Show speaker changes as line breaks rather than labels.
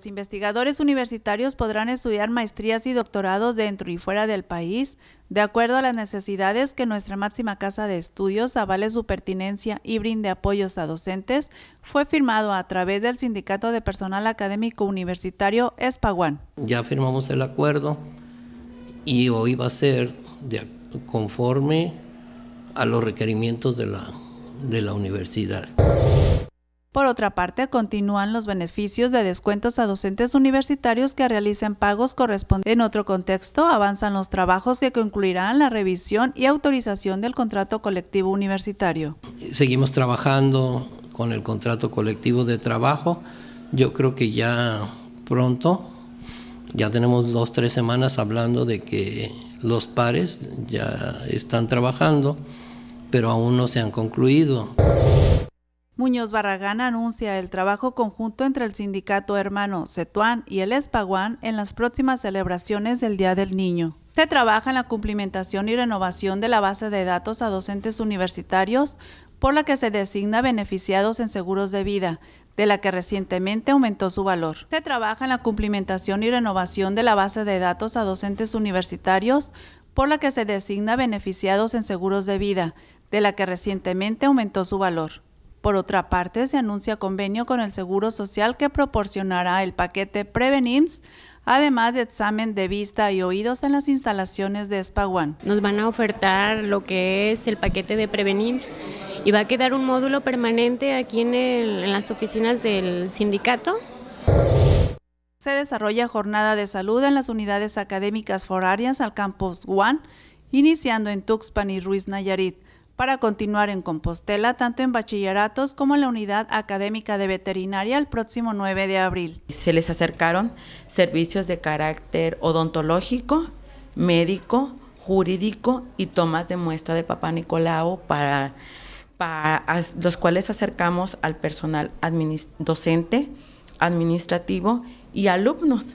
Los investigadores universitarios podrán estudiar maestrías y doctorados dentro y fuera del país, de acuerdo a las necesidades que nuestra máxima casa de estudios avale su pertinencia y brinde apoyos a docentes, fue firmado a través del Sindicato de Personal Académico Universitario espaguán
Ya firmamos el acuerdo y hoy va a ser conforme a los requerimientos de la universidad.
Por otra parte, continúan los beneficios de descuentos a docentes universitarios que realicen pagos correspondientes. En otro contexto, avanzan los trabajos que concluirán la revisión y autorización del contrato colectivo universitario.
Seguimos trabajando con el contrato colectivo de trabajo. Yo creo que ya pronto, ya tenemos dos, tres semanas hablando de que los pares ya están trabajando, pero aún no se han concluido.
Muñoz Barragán anuncia el trabajo conjunto entre el sindicato hermano Cetuán y el Espaguán en las próximas celebraciones del Día del Niño. Se trabaja en la cumplimentación y renovación de la base de datos a docentes universitarios, por la que se designa beneficiados en seguros de vida, de la que recientemente aumentó su valor. Se trabaja en la cumplimentación y renovación de la base de datos a docentes universitarios, por la que se designa beneficiados en seguros de vida, de la que recientemente aumentó su valor. Por otra parte, se anuncia convenio con el Seguro Social que proporcionará el paquete Prevenims, además de examen de vista y oídos en las instalaciones de Espaguán. Nos van a ofertar lo que es el paquete de Prevenims y va a quedar un módulo permanente aquí en, en las oficinas del sindicato. Se desarrolla jornada de salud en las unidades académicas forarias al campus One, iniciando en Tuxpan y Ruiz Nayarit para continuar en Compostela, tanto en bachilleratos como en la unidad académica de
veterinaria el próximo 9 de abril. Se les acercaron servicios de carácter odontológico, médico, jurídico y tomas de muestra de papá Nicolau para, los cuales acercamos al personal docente, administrativo y alumnos.